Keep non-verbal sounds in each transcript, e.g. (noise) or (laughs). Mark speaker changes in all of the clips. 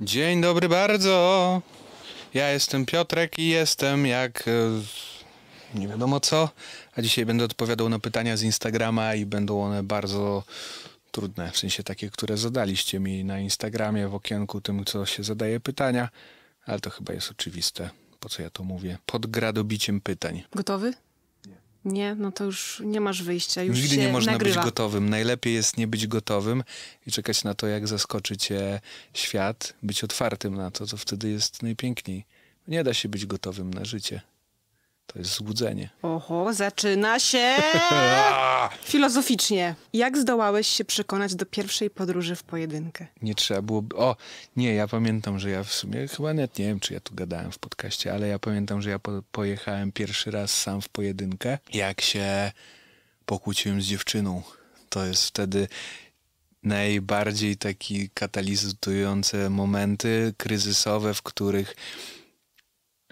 Speaker 1: Dzień dobry bardzo. Ja jestem Piotrek i jestem jak e, nie wiadomo co, a dzisiaj będę odpowiadał na pytania z Instagrama i będą one bardzo trudne, w sensie takie, które zadaliście mi na Instagramie w okienku tym, co się zadaje pytania, ale to chyba jest oczywiste, po co ja to mówię, pod gradobiciem pytań.
Speaker 2: Gotowy? nie, no to już nie masz wyjścia. Już Nigdy nie można nagrywa. być
Speaker 1: gotowym. Najlepiej jest nie być gotowym i czekać na to, jak zaskoczy cię świat, być otwartym na to, to wtedy jest najpiękniej. Nie da się być gotowym na życie. To jest złudzenie.
Speaker 2: Oho, zaczyna się
Speaker 1: (laughs)
Speaker 2: filozoficznie. Jak zdołałeś się przekonać do pierwszej podróży w pojedynkę?
Speaker 1: Nie trzeba było. O, nie, ja pamiętam, że ja w sumie chyba nie wiem, czy ja tu gadałem w podcaście, ale ja pamiętam, że ja po pojechałem pierwszy raz sam w pojedynkę, jak się pokłóciłem z dziewczyną. To jest wtedy najbardziej taki katalizujące momenty kryzysowe, w których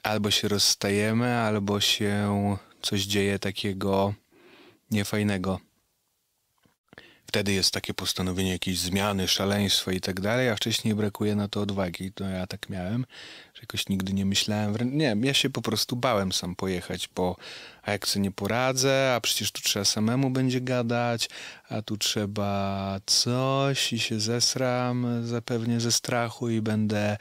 Speaker 1: albo się rozstajemy, albo się coś dzieje takiego niefajnego. Wtedy jest takie postanowienie jakiejś zmiany, szaleństwa i tak dalej, a wcześniej brakuje na to odwagi. To ja tak miałem, że jakoś nigdy nie myślałem. Nie, ja się po prostu bałem sam pojechać, bo a jak co nie poradzę, a przecież tu trzeba samemu będzie gadać, a tu trzeba coś i się zesram zapewnie ze strachu i będę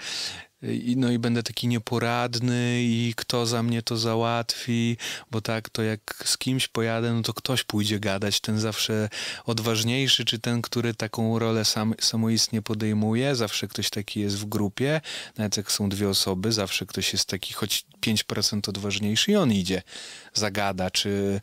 Speaker 1: no i będę taki nieporadny i kto za mnie to załatwi, bo tak to jak z kimś pojadę, no to ktoś pójdzie gadać, ten zawsze odważniejszy, czy ten, który taką rolę sam, samoistnie podejmuje, zawsze ktoś taki jest w grupie, nawet jak są dwie osoby, zawsze ktoś jest taki choć 5% odważniejszy i on idzie, zagada, czy,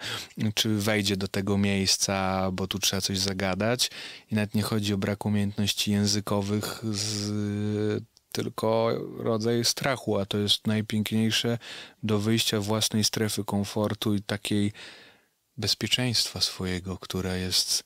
Speaker 1: czy wejdzie do tego miejsca, bo tu trzeba coś zagadać i nawet nie chodzi o brak umiejętności językowych z tylko rodzaj strachu, a to jest najpiękniejsze do wyjścia własnej strefy komfortu i takiej bezpieczeństwa swojego, które jest,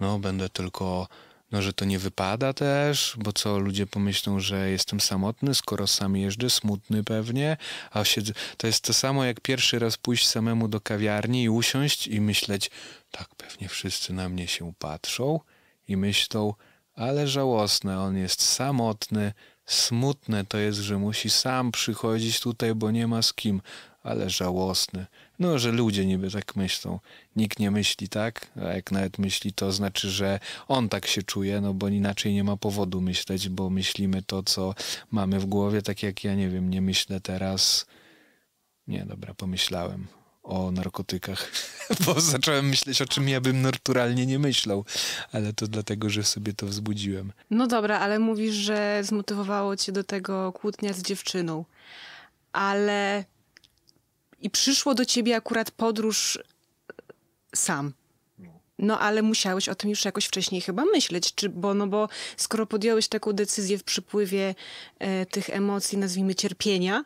Speaker 1: no będę tylko, no że to nie wypada też, bo co ludzie pomyślą, że jestem samotny, skoro sam jeżdżę, smutny pewnie, a siedzę, to jest to samo jak pierwszy raz pójść samemu do kawiarni i usiąść i myśleć, tak pewnie wszyscy na mnie się patrzą i myślą, ale żałosne, on jest samotny, Smutne to jest, że musi sam przychodzić tutaj, bo nie ma z kim, ale żałosne. No, że ludzie niby tak myślą. Nikt nie myśli tak, a jak nawet myśli, to znaczy, że on tak się czuje, no bo inaczej nie ma powodu myśleć, bo myślimy to, co mamy w głowie, tak jak ja, nie wiem, nie myślę teraz. Nie, dobra, pomyślałem o narkotykach, (laughs) bo zacząłem myśleć o czym ja bym naturalnie nie myślał, ale to dlatego, że sobie to wzbudziłem.
Speaker 2: No dobra, ale mówisz, że zmotywowało cię do tego kłótnia z dziewczyną, ale i przyszło do ciebie akurat podróż e, sam. No. no ale musiałeś o tym już jakoś wcześniej chyba myśleć, czy, bo, no bo skoro podjąłeś taką decyzję w przypływie e, tych emocji, nazwijmy cierpienia,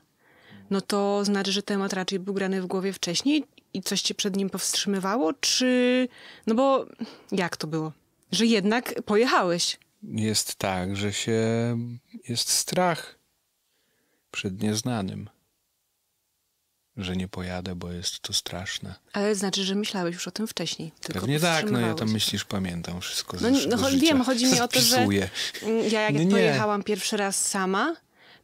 Speaker 2: no to znaczy, że temat raczej był grany w głowie wcześniej i coś cię przed nim powstrzymywało, czy... No bo jak to było? Że jednak pojechałeś.
Speaker 1: Jest tak, że się... jest strach przed nieznanym. Że nie pojadę, bo jest to straszne.
Speaker 2: Ale znaczy, że myślałeś już o tym wcześniej. Tylko Pewnie tak, no ja tam
Speaker 1: myślisz, pamiętam wszystko. No, z, no, no
Speaker 2: wiem, chodzi mi o to, że mm, ja jak nie, pojechałam pierwszy raz sama,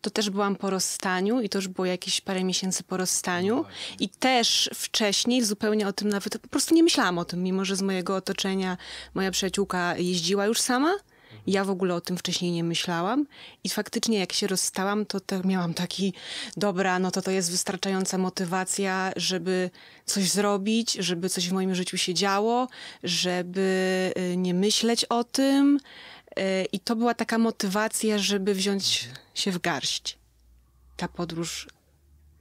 Speaker 2: to też byłam po rozstaniu i to już było jakieś parę miesięcy po rozstaniu. No I też wcześniej zupełnie o tym nawet po prostu nie myślałam o tym, mimo że z mojego otoczenia moja przyjaciółka jeździła już sama. Mhm. Ja w ogóle o tym wcześniej nie myślałam i faktycznie jak się rozstałam, to miałam taki, dobra, no to to jest wystarczająca motywacja, żeby coś zrobić, żeby coś w moim życiu się działo, żeby y, nie myśleć o tym, Y, I to była taka motywacja, żeby wziąć się w garść. Ta podróż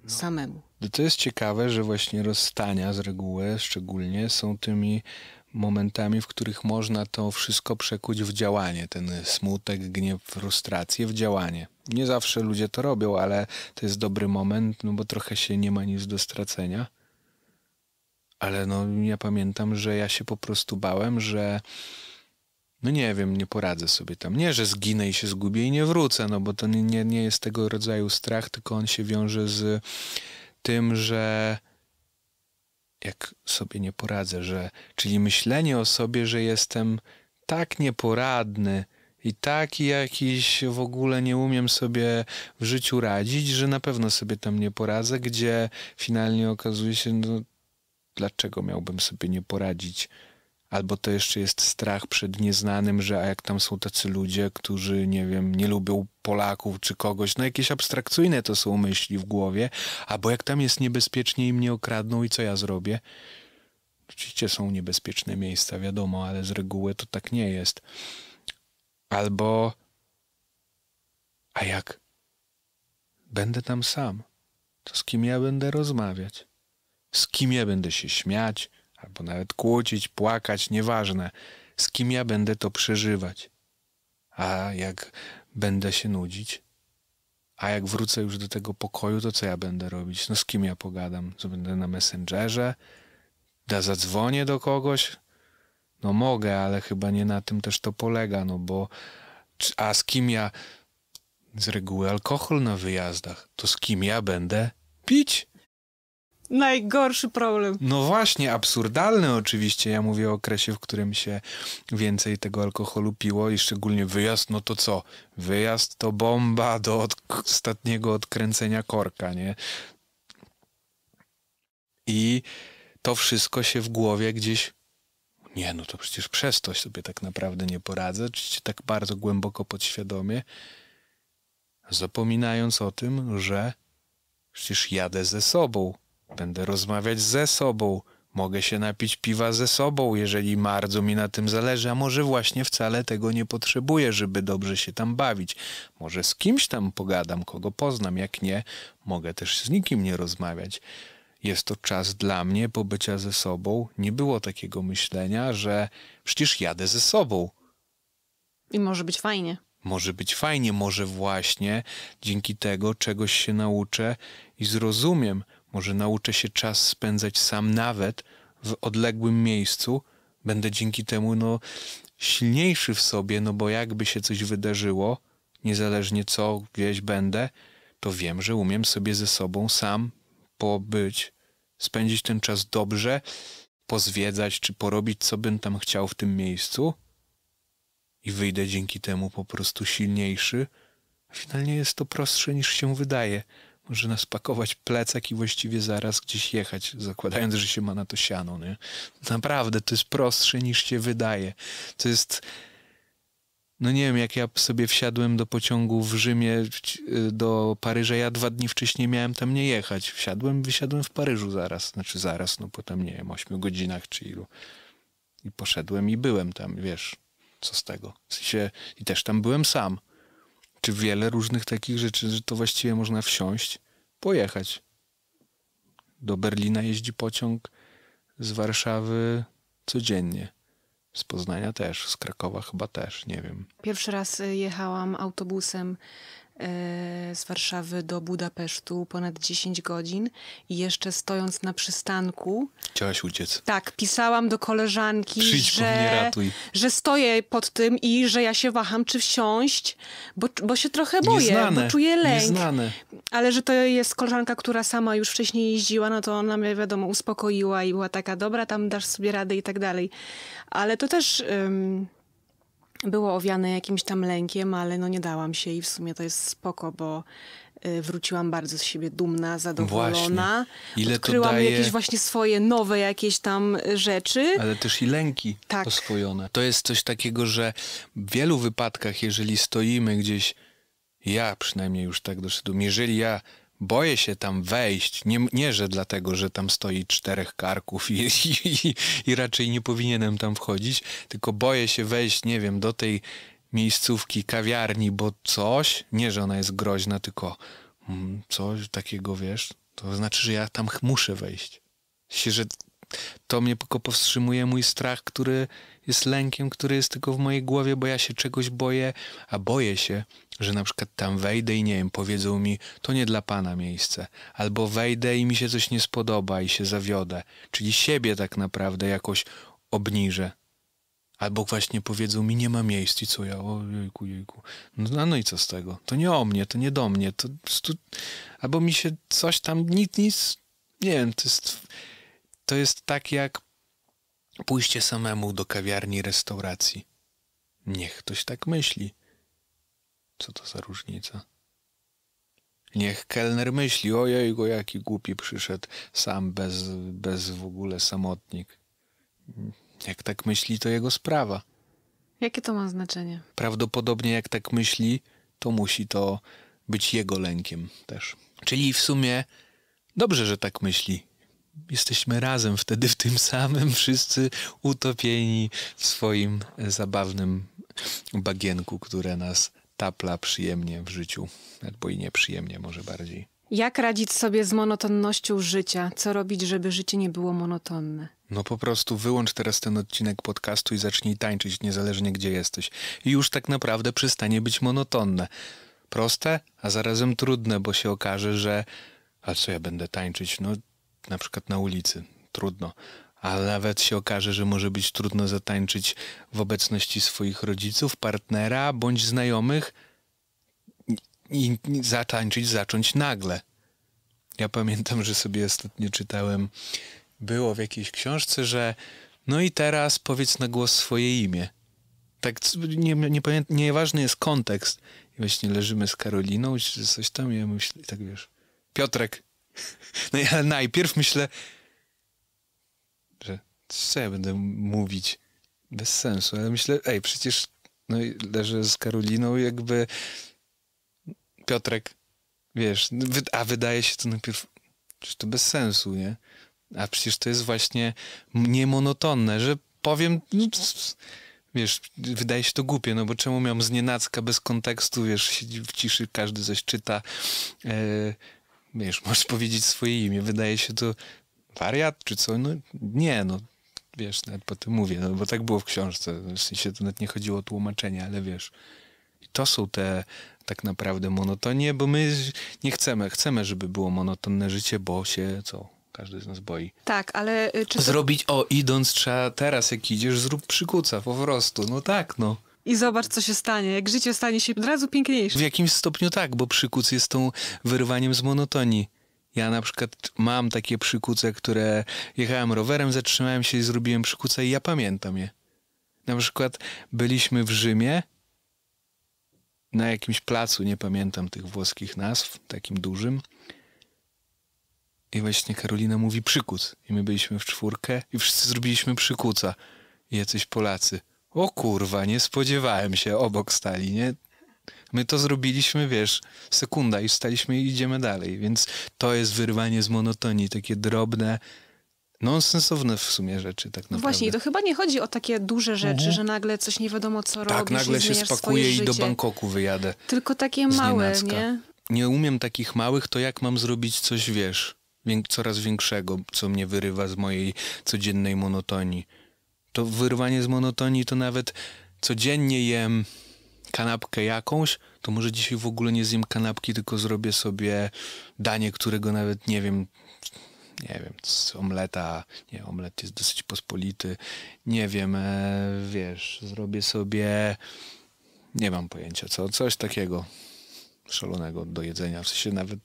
Speaker 2: no. samemu.
Speaker 1: No to jest ciekawe, że właśnie rozstania z reguły szczególnie są tymi momentami, w których można to wszystko przekuć w działanie, ten smutek, gniew, frustrację w działanie. Nie zawsze ludzie to robią, ale to jest dobry moment, no bo trochę się nie ma nic do stracenia. Ale no ja pamiętam, że ja się po prostu bałem, że no nie wiem, nie poradzę sobie tam. Nie, że zginę i się zgubię i nie wrócę, no bo to nie, nie jest tego rodzaju strach, tylko on się wiąże z tym, że jak sobie nie poradzę, że czyli myślenie o sobie, że jestem tak nieporadny i taki jakiś w ogóle nie umiem sobie w życiu radzić, że na pewno sobie tam nie poradzę, gdzie finalnie okazuje się, no dlaczego miałbym sobie nie poradzić albo to jeszcze jest strach przed nieznanym, że a jak tam są tacy ludzie, którzy, nie wiem, nie lubią Polaków czy kogoś, no jakieś abstrakcyjne to są myśli w głowie, albo jak tam jest niebezpiecznie i mnie okradną i co ja zrobię? Oczywiście są niebezpieczne miejsca, wiadomo, ale z reguły to tak nie jest. Albo a jak będę tam sam, to z kim ja będę rozmawiać? Z kim ja będę się śmiać? albo nawet kłócić, płakać, nieważne, z kim ja będę to przeżywać. A jak będę się nudzić? A jak wrócę już do tego pokoju, to co ja będę robić? No z kim ja pogadam? Co będę na Messengerze? Da zadzwonię do kogoś? No mogę, ale chyba nie na tym też to polega, no bo a z kim ja z reguły alkohol na wyjazdach, to z kim ja będę pić?
Speaker 2: Najgorszy problem.
Speaker 1: No właśnie, absurdalny oczywiście. Ja mówię o okresie, w którym się więcej tego alkoholu piło i szczególnie wyjazd, no to co? Wyjazd to bomba do od ostatniego odkręcenia korka, nie? I to wszystko się w głowie gdzieś nie, no to przecież przez to sobie tak naprawdę nie poradzę, czy tak bardzo głęboko podświadomie, zapominając o tym, że przecież jadę ze sobą Będę rozmawiać ze sobą. Mogę się napić piwa ze sobą, jeżeli bardzo mi na tym zależy, a może właśnie wcale tego nie potrzebuję, żeby dobrze się tam bawić. Może z kimś tam pogadam, kogo poznam, jak nie, mogę też z nikim nie rozmawiać. Jest to czas dla mnie pobycia ze sobą. Nie było takiego myślenia, że przecież jadę ze sobą.
Speaker 2: I może być fajnie.
Speaker 1: Może być fajnie, może właśnie dzięki tego czegoś się nauczę i zrozumiem. Może nauczę się czas spędzać sam nawet w odległym miejscu. Będę dzięki temu no, silniejszy w sobie, no bo jakby się coś wydarzyło, niezależnie co gdzieś będę, to wiem, że umiem sobie ze sobą sam pobyć, spędzić ten czas dobrze, pozwiedzać czy porobić, co bym tam chciał w tym miejscu i wyjdę dzięki temu po prostu silniejszy. Finalnie jest to prostsze niż się wydaje. Można spakować plecak i właściwie zaraz gdzieś jechać, zakładając, że się ma na to siano. Nie? Naprawdę, to jest prostsze niż się wydaje. To jest... No nie wiem, jak ja sobie wsiadłem do pociągu w Rzymie y, do Paryża, ja dwa dni wcześniej miałem tam nie jechać. Wsiadłem, wysiadłem w Paryżu zaraz, znaczy zaraz, no potem nie wiem, ośmiu godzinach czy ilu. I poszedłem i byłem tam, wiesz, co z tego. W sensie, i też tam byłem sam czy wiele różnych takich rzeczy, że to właściwie można wsiąść, pojechać. Do Berlina jeździ pociąg z Warszawy codziennie. Z Poznania też, z Krakowa chyba też, nie wiem.
Speaker 2: Pierwszy raz y, jechałam autobusem E, z Warszawy do Budapesztu ponad 10 godzin i jeszcze stojąc na przystanku.
Speaker 1: Chciałaś uciec.
Speaker 2: Tak, pisałam do koleżanki, Przyjdź że, że stoję pod tym i że ja się waham, czy wsiąść, bo, bo się trochę boję, Nieznane. bo czuję lęk. Nieznane. Ale że to jest koleżanka, która sama już wcześniej jeździła, no to ona mnie wiadomo uspokoiła i była taka, dobra, tam dasz sobie radę i tak dalej. Ale to też. Um, było owiane jakimś tam lękiem, ale no nie dałam się i w sumie to jest spoko, bo y, wróciłam bardzo z siebie dumna, zadowolona. Właśnie. Ile Odkryłam daje... jakieś właśnie swoje nowe jakieś tam y, rzeczy.
Speaker 1: Ale też i lęki tak. oswojone. To jest coś takiego, że w wielu wypadkach, jeżeli stoimy gdzieś, ja przynajmniej już tak doszedłem, jeżeli ja boję się tam wejść. Nie, nie że dlatego, że tam stoi czterech karków i, i, i, raczej nie powinienem tam wchodzić, tylko boję się wejść, nie wiem, do tej miejscówki kawiarni, bo coś, nie że ona jest groźna, tylko mm, coś takiego, wiesz, to znaczy, że ja tam muszę wejść. Się, że to mnie tylko powstrzymuje mój strach, który jest lękiem, który jest tylko w mojej głowie, bo ja się czegoś boję, a boję się, że na przykład tam wejdę i nie wiem, powiedzą mi, to nie dla pana miejsce, albo wejdę i mi się coś nie spodoba i się zawiodę, czyli siebie tak naprawdę jakoś obniżę. Albo właśnie powiedzą mi, nie ma miejsc i co ja, o jejku, jejku. No, no, no i co z tego? To nie o mnie, to nie do mnie, to po Albo mi się coś tam, nic, nic, nie wiem, to jest to jest tak jak pójście samemu do kawiarni, restauracji. Niech ktoś tak myśli. Co to za różnica? Niech kelner myśli, ojej go jaki głupi przyszedł, sam bez, bez w ogóle samotnik. Jak tak myśli, to jego sprawa.
Speaker 2: Jakie to ma znaczenie?
Speaker 1: Prawdopodobnie jak tak myśli, to musi to być jego lękiem też. Czyli w sumie dobrze, że tak myśli, jesteśmy razem wtedy w tym samym, wszyscy utopieni w swoim e, zabawnym bagienku, które nas tapla przyjemnie w życiu, albo i nieprzyjemnie może bardziej.
Speaker 2: Jak radzić sobie z monotonnością życia? Co robić, żeby życie nie było monotonne?
Speaker 1: No po prostu wyłącz teraz ten odcinek podcastu i zacznij tańczyć, niezależnie gdzie jesteś. I już tak naprawdę przestanie być monotonne. Proste, a zarazem trudne, bo się okaże, że a co ja będę tańczyć? No na przykład na ulicy. Trudno. Ale nawet się okaże, że może być trudno zatańczyć w obecności swoich rodziców, partnera bądź znajomych i zatańczyć, zacząć nagle. Ja pamiętam, że sobie ostatnio czytałem, było w jakiejś książce, że no i teraz powiedz na głos swoje imię. Tak, nie, nie pamię- nieważny jest kontekst. I właśnie leżymy z Karoliną, czy coś tam, ja myślę, tak wiesz, Piotrek, no ja najpierw myślę, że co ja będę mówić? Bez sensu, ale myślę, ej, przecież no, leżę z Karoliną, jakby Piotrek, wiesz, a wydaje się to najpierw, przecież to bez sensu, nie? A przecież to jest właśnie niemonotonne, że powiem, no, wiesz, wydaje się to głupie, no bo czemu miałem znienacka bez kontekstu, wiesz, siedzi w ciszy, każdy coś czyta, yy, wiesz, możesz powiedzieć swoje imię, wydaje się to wariat czy co, no nie, no wiesz, nawet po tym mówię, no bo tak było w książce, w sensie to nawet nie chodziło o tłumaczenie, ale wiesz, to są te tak naprawdę monotonie, bo my nie chcemy, chcemy, żeby było monotonne życie, bo się co, każdy z nas boi.
Speaker 2: Tak, ale y, czy... Zrobić,
Speaker 1: o, idąc trzeba teraz, jak idziesz, zrób przykuca po prostu, no tak, no
Speaker 2: i zobacz, co się stanie. Jak życie stanie się od razu piękniejsze.
Speaker 1: W jakimś stopniu tak, bo przykuc jest tą wyrwaniem z monotonii. Ja na przykład mam takie przykuce, które jechałem rowerem, zatrzymałem się i zrobiłem przykuce i ja pamiętam je. Na przykład byliśmy w Rzymie na jakimś placu, nie pamiętam tych włoskich nazw, takim dużym. I właśnie Karolina mówi przykuc. I my byliśmy w czwórkę i wszyscy zrobiliśmy przykuca. I jacyś Polacy o kurwa, nie spodziewałem się, obok stali, nie? My to zrobiliśmy, wiesz, sekunda i staliśmy i idziemy dalej, więc to jest wyrwanie z monotonii, takie drobne, nonsensowne w sumie rzeczy, tak no naprawdę. No właśnie, to
Speaker 2: chyba nie chodzi o takie duże rzeczy, mhm. że nagle coś nie wiadomo, co tak, robisz. Tak, nagle się spakuję i do Bangkoku wyjadę. Tylko takie małe, nie?
Speaker 1: Nie umiem takich małych, to jak mam zrobić coś, wiesz, coraz większego, co mnie wyrywa z mojej codziennej monotonii to wyrwanie z monotonii to nawet codziennie jem kanapkę jakąś, to może dzisiaj w ogóle nie zjem kanapki, tylko zrobię sobie danie, którego nawet nie wiem, nie wiem, z omleta, nie, omlet jest dosyć pospolity, nie wiem, e, wiesz, zrobię sobie, nie mam pojęcia, co, coś takiego szalonego do jedzenia, w sensie nawet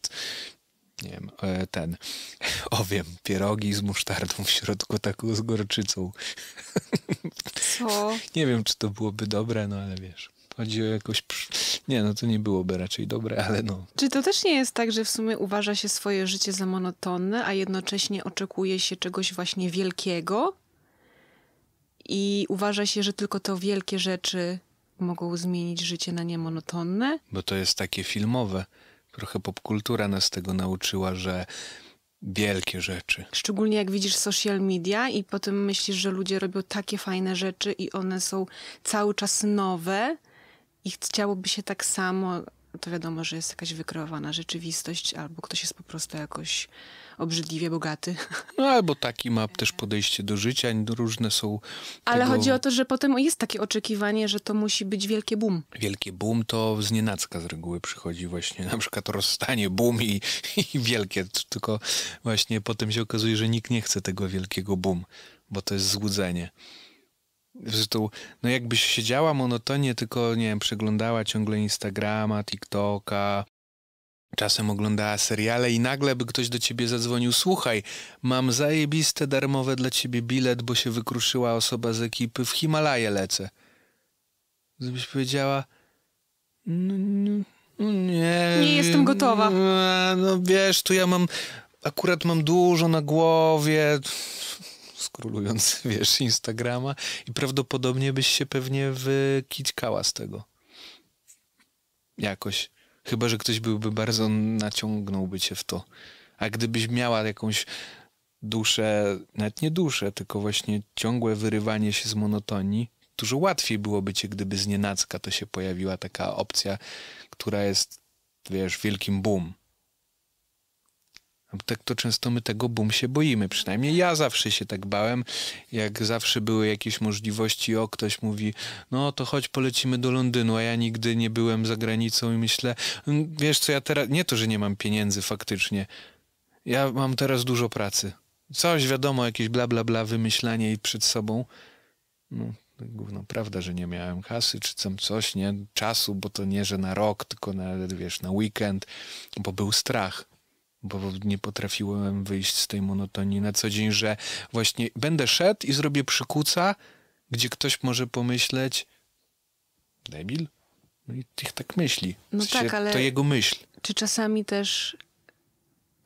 Speaker 1: nie wiem, e, ten, (laughs) owiem, pierogi z musztardą w środku, taką z gorczycą. Co? (laughs) nie wiem, czy to byłoby dobre, no ale wiesz, chodzi o jakoś, nie no to nie byłoby raczej dobre, ale no.
Speaker 2: Czy to też nie jest tak, że w sumie uważa się swoje życie za monotonne, a jednocześnie oczekuje się czegoś właśnie wielkiego i uważa się, że tylko to wielkie rzeczy mogą zmienić życie na nie monotonne?
Speaker 1: Bo to jest takie filmowe Trochę popkultura nas tego nauczyła, że wielkie rzeczy.
Speaker 2: Szczególnie jak widzisz social media i potem myślisz, że ludzie robią takie fajne rzeczy i one są cały czas nowe i chciałoby się tak samo, to wiadomo, że jest jakaś wykreowana rzeczywistość albo ktoś jest po prostu jakoś obrzydliwie bogaty.
Speaker 1: No albo taki ma też podejście do życia, różne są. Ale tego... chodzi o
Speaker 2: to, że potem jest takie oczekiwanie, że to musi być wielkie boom.
Speaker 1: Wielkie boom to z nienacka z reguły przychodzi właśnie, na przykład rozstanie, boom i, i wielkie, tylko właśnie potem się okazuje, że nikt nie chce tego wielkiego boom, bo to jest złudzenie. Zresztą, no jakbyś siedziała monotonie, tylko nie wiem, przeglądała ciągle Instagrama, TikToka, Czasem oglądała seriale i nagle by ktoś do ciebie zadzwonił: Słuchaj, mam zajebiste darmowe dla ciebie bilet, bo się wykruszyła osoba z ekipy, w Himalaje lecę. Gdybyś powiedziała: no, no, no Nie. Nie jestem gotowa. No wiesz, tu ja mam. Akurat mam dużo na głowie skrolując, (laughs) wiesz, Instagrama i prawdopodobnie byś się pewnie wykićkała z tego. Jakoś. Chyba, że ktoś byłby bardzo naciągnąłby cię w to. A gdybyś miała jakąś duszę, nawet nie duszę, tylko właśnie ciągłe wyrywanie się z monotonii, dużo łatwiej byłoby cię, gdyby z nienacka to się pojawiła taka opcja, która jest, wiesz, wielkim boom. No tak to często my tego bum się boimy. Przynajmniej ja zawsze się tak bałem. Jak zawsze były jakieś możliwości, o ktoś mówi, no to chodź polecimy do Londynu, a ja nigdy nie byłem za granicą i myślę, mm, wiesz co, ja teraz, nie to, że nie mam pieniędzy faktycznie. Ja mam teraz dużo pracy. Coś wiadomo, jakieś bla bla bla wymyślanie i przed sobą. No, gówno, prawda, że nie miałem kasy czy tam coś, nie? Czasu, bo to nie, że na rok, tylko na, wiesz, na weekend, bo był strach bo nie potrafiłem wyjść z tej monotonii na co dzień, że właśnie będę szedł i zrobię przykuca, gdzie ktoś może pomyśleć, debil? No i tych tak myśli. W no sensie, tak, ale to jego myśl.
Speaker 2: Czy czasami też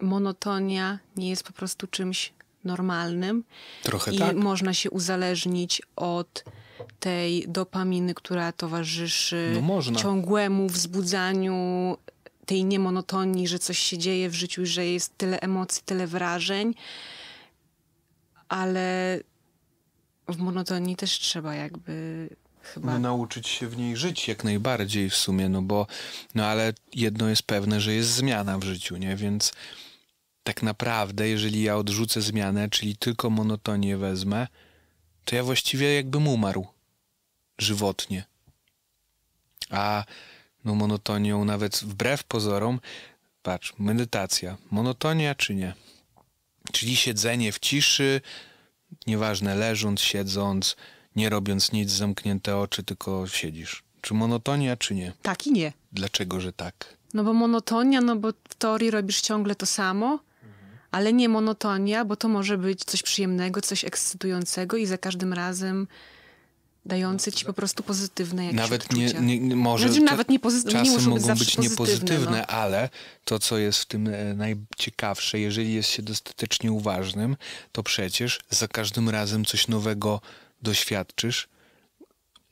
Speaker 2: monotonia nie jest po prostu czymś normalnym? Trochę I tak. można się uzależnić od tej dopaminy, która towarzyszy no ciągłemu wzbudzaniu tej niemonotonii, że coś się dzieje w życiu, że jest tyle emocji, tyle wrażeń, ale w monotonii też trzeba jakby
Speaker 1: chyba... No, nauczyć się w niej żyć jak najbardziej w sumie, no bo, no ale jedno jest pewne, że jest zmiana w życiu, nie? Więc tak naprawdę, jeżeli ja odrzucę zmianę, czyli tylko monotonię wezmę, to ja właściwie jakbym umarł żywotnie. A no monotonią, nawet wbrew pozorom. Patrz, medytacja, monotonia czy nie? Czyli siedzenie w ciszy, nieważne leżąc, siedząc, nie robiąc nic, zamknięte oczy, tylko siedzisz. Czy monotonia, czy nie? Tak i nie. Dlaczego, że tak?
Speaker 2: No bo monotonia, no bo w teorii robisz ciągle to samo, ale nie monotonia, bo to może być coś przyjemnego, coś ekscytującego i za każdym razem dający ci po prostu pozytywne jakieś nawet nie, nie, może znaczy, nawet nie pozytywne, czasy nie muszą mogą być, niepozytywne, no.
Speaker 1: ale to, co jest w tym e, najciekawsze, jeżeli jest się dostatecznie uważnym, to przecież za każdym razem coś nowego doświadczysz,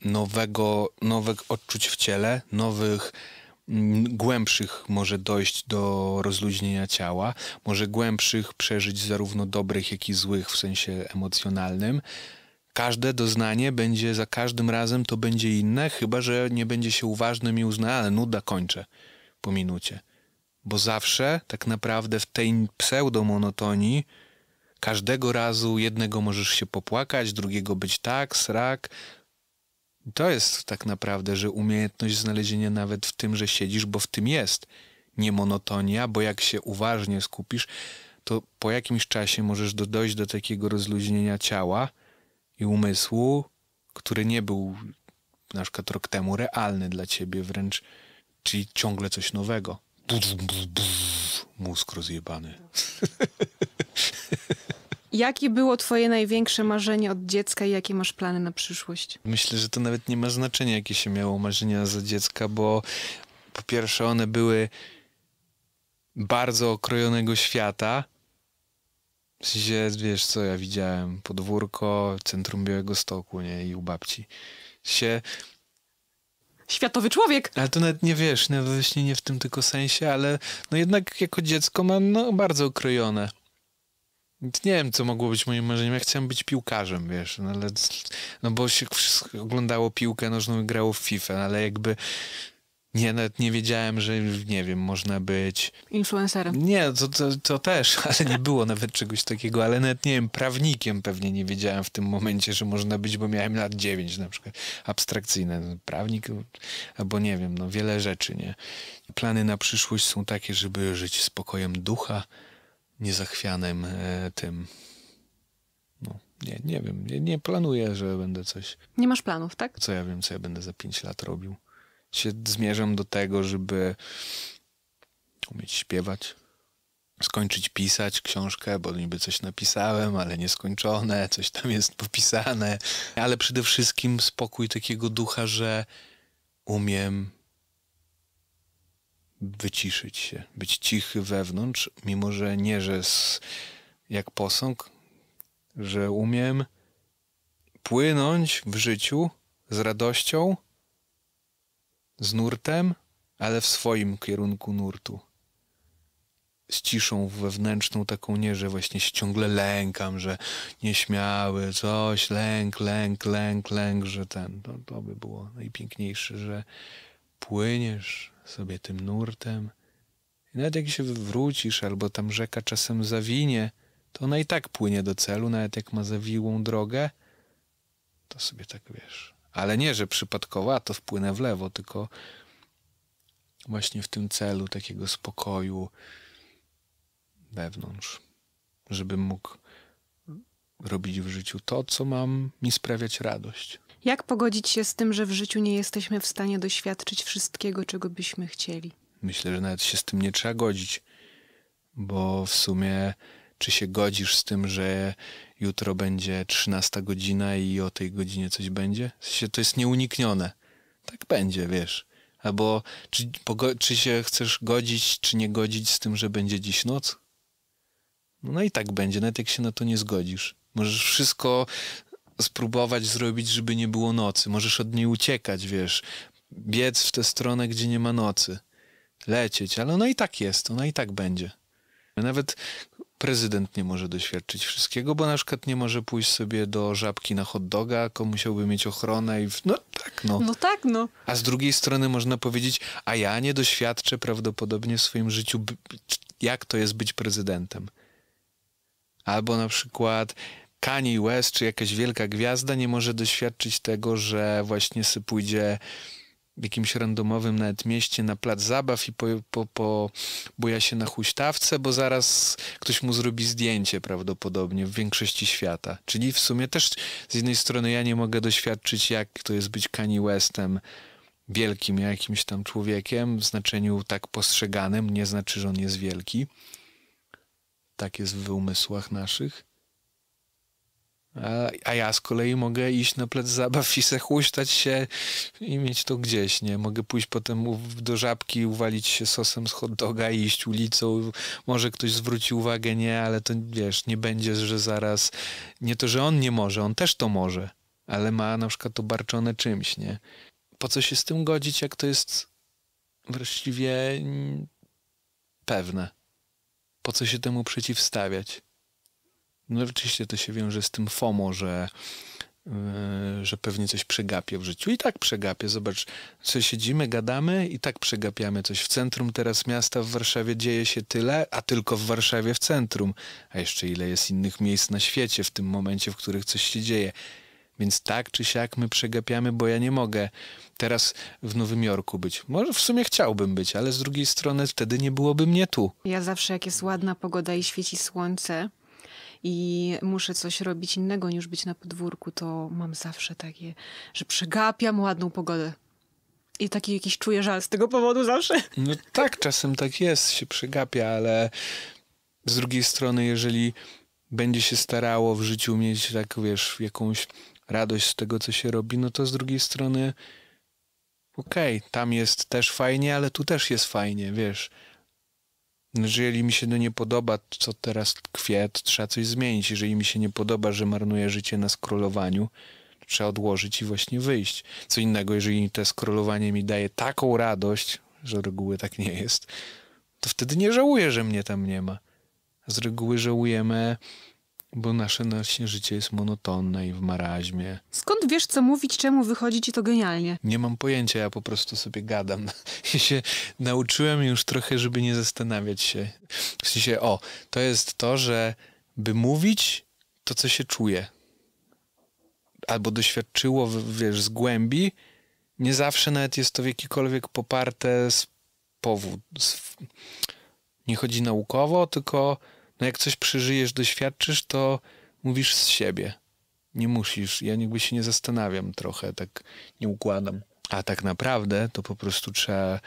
Speaker 1: nowego, nowych odczuć w ciele, nowych mm, głębszych może dojść do rozluźnienia ciała, może głębszych przeżyć zarówno dobrych, jak i złych w sensie emocjonalnym. Każde doznanie będzie za każdym razem to będzie inne, chyba że nie będzie się uważnym i uzna, ale nuda kończę po minucie. Bo zawsze tak naprawdę w tej pseudomonotonii każdego razu jednego możesz się popłakać, drugiego być tak, srak. To jest tak naprawdę, że umiejętność znalezienia nawet w tym, że siedzisz, bo w tym jest nie monotonia, bo jak się uważnie skupisz, to po jakimś czasie możesz dojść do takiego rozluźnienia ciała, i umysłu, który nie był na przykład rok temu realny dla ciebie, wręcz czyli ciągle coś nowego. Buz, buz, buz, mózg rozjebany. (laughs)
Speaker 2: Jakie było twoje największe marzenie od dziecka i jakie masz plany na przyszłość?
Speaker 1: Myślę, że to nawet nie ma znaczenia, jakie się miało marzenia za dziecka, bo po pierwsze one były bardzo okrojonego świata, w sensie, wiesz co, ja widziałem podwórko, centrum Białego Stoku, nie? I u babci. W sensie, światowy człowiek. Ale to nawet nie wiesz, nie właśnie nie w tym tylko sensie, ale no jednak jako dziecko mam no, bardzo okrojone. Nie wiem, co mogło być moim marzeniem. Ja chciałem być piłkarzem, wiesz, no ale no bo się oglądało piłkę nożną i grało w FIFA, no, ale jakby nie, nawet nie wiedziałem, że nie wiem, można być.
Speaker 2: Influencerem.
Speaker 1: Nie, to, to, to też, (laughs) ale nie było nawet czegoś takiego, ale nawet nie wiem, prawnikiem pewnie nie wiedziałem w tym momencie, że można być, bo miałem lat 9 na przykład. Abstrakcyjne. No, prawnik albo nie wiem, no wiele rzeczy, nie. Plany na przyszłość są takie, żeby żyć spokojem ducha, niezachwianym e, tym. No, nie, nie wiem, nie, nie planuję, że będę coś.
Speaker 2: Nie masz planów, tak?
Speaker 1: Co ja wiem, co ja będę za 5 lat robił się zmierzam do tego, żeby umieć śpiewać, skończyć pisać książkę, bo niby coś napisałem, ale nieskończone, coś tam jest popisane, ale przede wszystkim spokój takiego ducha, że umiem wyciszyć się, być cichy wewnątrz, mimo że nie, że z, jak posąg, że umiem płynąć w życiu z radością, z nurtem, ale w swoim kierunku nurtu. Z ciszą wewnętrzną taką nie, że właśnie się ciągle lękam, że nieśmiały, coś, lęk, lęk, lęk, lęk, że ten. To, to by było najpiękniejsze, że płyniesz sobie tym nurtem. I nawet jak się wrócisz, albo tam rzeka czasem zawinie, to ona i tak płynie do celu, nawet jak ma zawiłą drogę, to sobie tak wiesz ale nie, że przypadkowo, a to wpłynę w lewo, tylko właśnie w tym celu takiego spokoju wewnątrz, żebym mógł robić w życiu to, co mam mi sprawiać radość.
Speaker 2: Jak pogodzić się z tym, że w życiu nie jesteśmy w stanie doświadczyć wszystkiego, czego byśmy chcieli?
Speaker 1: Myślę, że nawet się z tym nie trzeba godzić, bo w sumie czy się godzisz z tym, że jutro będzie 13 godzina i o tej godzinie coś będzie? to jest nieuniknione. Tak będzie, wiesz. Albo czy, czy się chcesz godzić, czy nie godzić z tym, że będzie dziś noc? No, no i tak będzie, nawet jak się na to nie zgodzisz. Możesz wszystko spróbować zrobić, żeby nie było nocy. Możesz od niej uciekać, wiesz. Biec w tę stronę, gdzie nie ma nocy. Lecieć, ale ona i tak jest, ona i tak będzie. Nawet prezydent nie może doświadczyć wszystkiego, bo na przykład nie może pójść sobie do żabki na hot doga, tylko musiałby mieć ochronę i w... no tak no. No tak no. A z drugiej strony można powiedzieć, a ja nie doświadczę prawdopodobnie w swoim życiu, jak to jest być prezydentem. Albo na przykład Kanye West czy jakaś wielka gwiazda nie może doświadczyć tego, że właśnie sy pójdzie w jakimś randomowym nawet mieście na plac zabaw i po, po, po buja się na huśtawce, bo zaraz ktoś mu zrobi zdjęcie prawdopodobnie w większości świata. Czyli w sumie też z jednej strony ja nie mogę doświadczyć, jak to jest być Kanye Westem, wielkim jakimś tam człowiekiem, w znaczeniu tak postrzeganym, nie znaczy, że on jest wielki. Tak jest w umysłach naszych a, ja z kolei mogę iść na plec zabaw i se huśtać się i mieć to gdzieś, nie? Mogę pójść potem do żabki, uwalić się sosem z hot doga i iść ulicą. Może ktoś zwróci uwagę, nie, ale to wiesz, nie będzie, że zaraz... Nie to, że on nie może, on też to może, ale ma na przykład obarczone czymś, nie? Po co się z tym godzić, jak to jest właściwie pewne? Po co się temu przeciwstawiać? no rzeczywiście to się wiąże z tym FOMO, że, yy, że pewnie coś przegapię w życiu. I tak przegapię. Zobacz, co siedzimy, gadamy i tak przegapiamy coś. W centrum teraz miasta w Warszawie dzieje się tyle, a tylko w Warszawie w centrum. A jeszcze ile jest innych miejsc na świecie w tym momencie, w których coś się dzieje. Więc tak czy siak my przegapiamy, bo ja nie mogę teraz w Nowym Jorku być. Może w sumie chciałbym być, ale z drugiej strony wtedy nie byłoby mnie tu.
Speaker 2: Ja zawsze, jak jest ładna pogoda i świeci słońce, i muszę coś robić innego niż być na podwórku, to mam zawsze takie, że przegapiam ładną pogodę. I taki jakiś czuję żal z tego powodu zawsze.
Speaker 1: No tak, czasem tak jest, się przegapia, ale z drugiej strony, jeżeli będzie się starało w życiu mieć tak, wiesz, jakąś radość z tego, co się robi, no to z drugiej strony okej, okay, tam jest też fajnie, ale tu też jest fajnie, wiesz jeżeli mi się nie podoba, co teraz tkwie, trzeba coś zmienić. Jeżeli mi się nie podoba, że marnuję życie na skrolowaniu, trzeba odłożyć i właśnie wyjść. Co innego, jeżeli to skrolowanie mi daje taką radość, że reguły tak nie jest, to wtedy nie żałuję, że mnie tam nie ma. Z reguły żałujemy bo nasze, nasze życie jest monotonne i w maraźmie.
Speaker 2: Skąd wiesz, co mówić, czemu wychodzi ci to genialnie?
Speaker 1: Nie mam pojęcia, ja po prostu sobie gadam. (laughs) I się nauczyłem już trochę, żeby nie zastanawiać się. W sensie, o, to jest to, że by mówić to, co się czuje. Albo doświadczyło, wiesz, z głębi. Nie zawsze nawet jest to w jakikolwiek poparte z powód. Z... Nie chodzi naukowo, tylko no jak coś przeżyjesz, doświadczysz, to mówisz z siebie. Nie musisz. Ja jakby się nie zastanawiam trochę, tak nie układam. A tak naprawdę to po prostu trzeba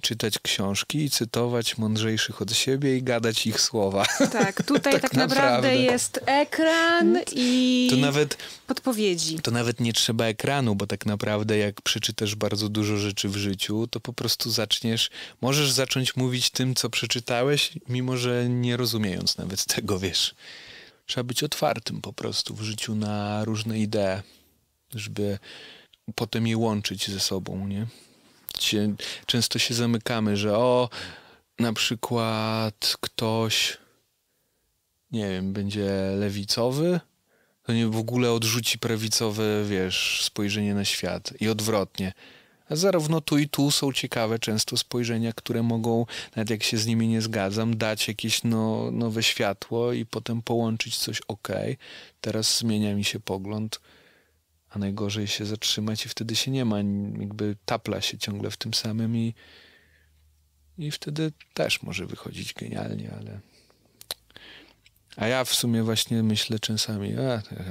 Speaker 1: czytać książki i cytować mądrzejszych od siebie i gadać ich słowa. (laughs) Tak,
Speaker 2: tutaj (laughs) tak, tak naprawdę, naprawdę, jest ekran no i to nawet, podpowiedzi.
Speaker 1: To nawet nie trzeba ekranu, bo tak naprawdę jak przeczytasz bardzo dużo rzeczy w życiu, to po prostu zaczniesz, możesz zacząć mówić tym, co przeczytałeś, mimo że nie rozumiejąc nawet tego, wiesz. Trzeba być otwartym po prostu w życiu na różne idee, żeby potem je łączyć ze sobą, nie? Często się zamykamy, że o, na przykład ktoś, nie wiem, będzie lewicowy, to nie w ogóle odrzuci prawicowe, wiesz, spojrzenie na świat i odwrotnie. A zarówno tu i tu są ciekawe często spojrzenia, które mogą, nawet jak się z nimi nie zgadzam, dać jakieś no, nowe światło i potem połączyć coś ok. Teraz zmienia mi się pogląd a najgorzej się zatrzymać i wtedy się nie ma, jakby tapla się ciągle w tym samym i, i wtedy też może wychodzić genialnie, ale... A ja w sumie właśnie myślę czasami, a,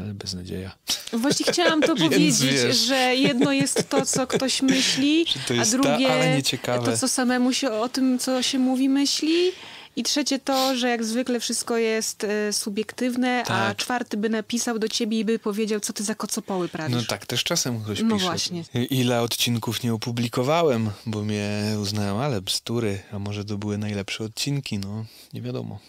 Speaker 1: ale nadzieja.
Speaker 2: No właśnie chciałam to (laughs) powiedzieć, wiesz. że jedno jest to, co ktoś myśli, (laughs) a drugie ta, to, co samemu się o tym, co się mówi, myśli. I trzecie to, że jak zwykle wszystko jest e, subiektywne, tak. a czwarty by napisał do ciebie i by powiedział, co ty za kocopoły prawisz. No
Speaker 1: tak, też czasem ktoś no pisze. Właśnie. Ile odcinków nie opublikowałem, bo mnie uznałem, ale bzdury, a może to były najlepsze odcinki, no nie wiadomo.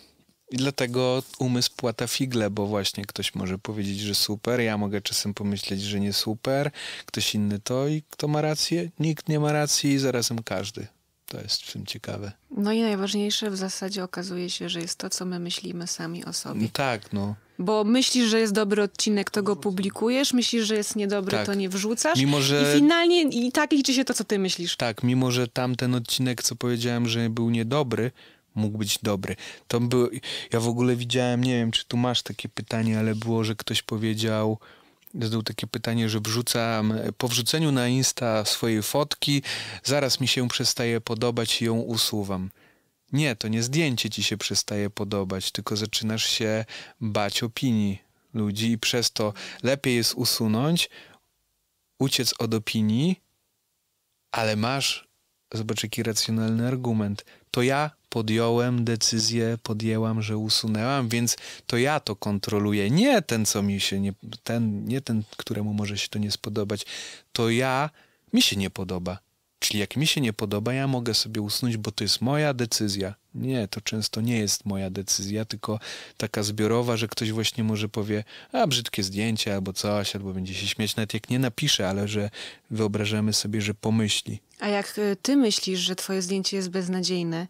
Speaker 1: I dlatego umysł płata figle, bo właśnie ktoś może powiedzieć, że super, ja mogę czasem pomyśleć, że nie super, ktoś inny to i kto ma rację? Nikt nie ma racji i zarazem każdy. To jest w tym ciekawe.
Speaker 2: No i najważniejsze w zasadzie okazuje się, że jest to, co my myślimy sami o sobie.
Speaker 1: No tak, no.
Speaker 2: Bo myślisz, że jest dobry odcinek, to go publikujesz, myślisz, że jest niedobry, tak. to nie wrzucasz. Mimo, że... I finalnie i tak liczy się to, co ty myślisz.
Speaker 1: Tak, mimo że tamten odcinek, co powiedziałem, że był niedobry, mógł być dobry. To był... Ja w ogóle widziałem, nie wiem, czy tu masz takie pytanie, ale było, że ktoś powiedział Zadał takie pytanie, że wrzucam e, po wrzuceniu na Insta swojej fotki, zaraz mi się przestaje podobać i ją usuwam. Nie, to nie zdjęcie ci się przestaje podobać, tylko zaczynasz się bać opinii ludzi i przez to lepiej jest usunąć, uciec od opinii, ale masz, zobacz jaki racjonalny argument. To ja podjąłem decyzję, podjęłam, że usunęłam, więc to ja to kontroluję. Nie ten, co mi się nie, ten, nie ten, któremu może się to nie spodobać. To ja, mi się nie podoba. Czyli jak mi się nie podoba, ja mogę sobie usunąć, bo to jest moja decyzja. Nie, to często nie jest moja decyzja, tylko taka zbiorowa, że ktoś właśnie może powie, a brzydkie zdjęcie albo coś, albo będzie się śmiać, nawet jak nie napisze, ale że wyobrażamy sobie, że pomyśli.
Speaker 2: A jak y, ty myślisz, że twoje zdjęcie jest beznadziejne,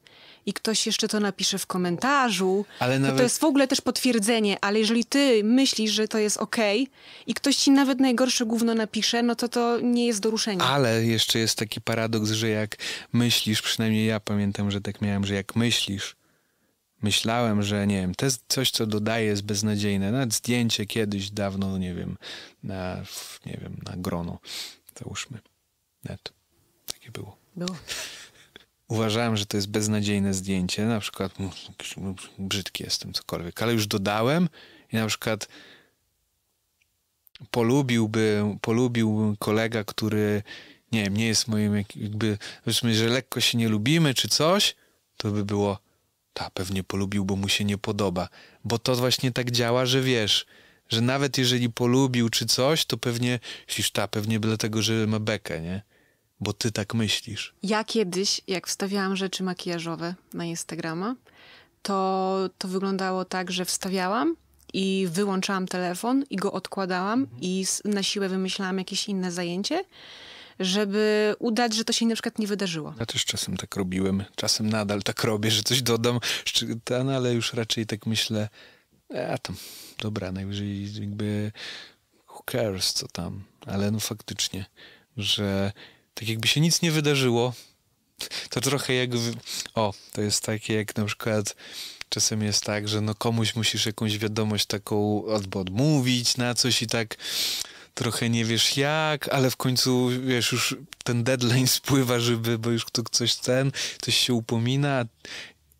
Speaker 2: i ktoś jeszcze to napisze w komentarzu, ale nawet... to, to jest w ogóle też potwierdzenie, ale jeżeli ty myślisz, że to jest okej okay, i ktoś ci nawet najgorsze gówno napisze, no to to nie jest do ruszenia.
Speaker 1: Ale jeszcze jest taki paradoks, że jak myślisz, przynajmniej ja pamiętam, że tak miałem, że jak myślisz, myślałem, że nie wiem, to jest coś, co dodaję jest beznadziejne. Nawet zdjęcie kiedyś dawno, nie wiem, na, nie wiem, na grono, załóżmy. Net. Takie było. Było uważałem, że to jest beznadziejne zdjęcie, na przykład mm, mm, brzydki jestem, cokolwiek, ale już dodałem i na przykład polubiłby, polubiłbym kolega, który nie wiem, nie jest moim jakby, powiedzmy, że lekko się nie lubimy czy coś, to by było ta pewnie polubił, bo mu się nie podoba. Bo to właśnie tak działa, że wiesz, że nawet jeżeli polubił czy coś, to pewnie myślisz, ta pewnie dlatego, że ma bekę, nie? bo ty tak myślisz.
Speaker 2: Ja kiedyś, jak wstawiałam rzeczy makijażowe na Instagrama, to, to wyglądało tak, że wstawiałam i wyłączałam telefon i go odkładałam mhm. i na siłę wymyślałam jakieś inne zajęcie, żeby udać, że to się na przykład nie wydarzyło.
Speaker 1: Ja też czasem tak robiłem, czasem nadal tak robię, że coś dodam, no, ale już raczej tak myślę, a tam, dobra, najwyżej jakby who cares, co tam, ale no faktycznie, że tak jakby się nic nie wydarzyło. To trochę jak. W... O, to jest takie jak na przykład czasem jest tak, że no komuś musisz jakąś wiadomość taką albo odmówić na coś i tak trochę nie wiesz jak, ale w końcu wiesz, już ten deadline (laughs) spływa, żeby, bo już ktoś coś ten, coś się upomina,